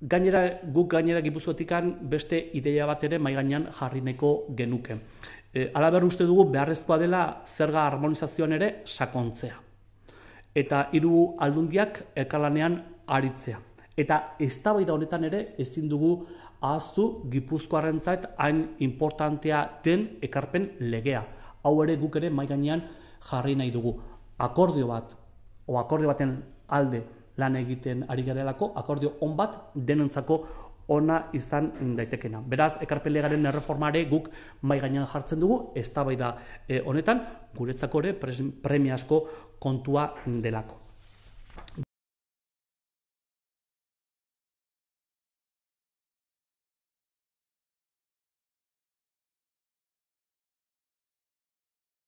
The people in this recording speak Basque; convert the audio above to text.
gainera guk gainera gipuzkoetikan beste ideia bat ere mai gainean jarri genuke. E, ala ber uste dugu beharrezkoa dela zerga harmonizazioan ere sakontzea. Eta hiru aldundiak ekalanean aritzea. Eta eztabaida honetan ere ezin dugu ahaztu gipuzkoarrentzat hain importantea den ekarpen legea. Hau ere guk ere mai gainean jarri nahi dugu. Akordio bat o akordio baten alde lan egiten ari garelako, akordio onbat denentzako ona izan daitekena. Beraz, ekarpelegaren erreformare guk mai gainean jartzen dugu, eztabaida da eh, honetan, guretzako ere premia asko kontua delako.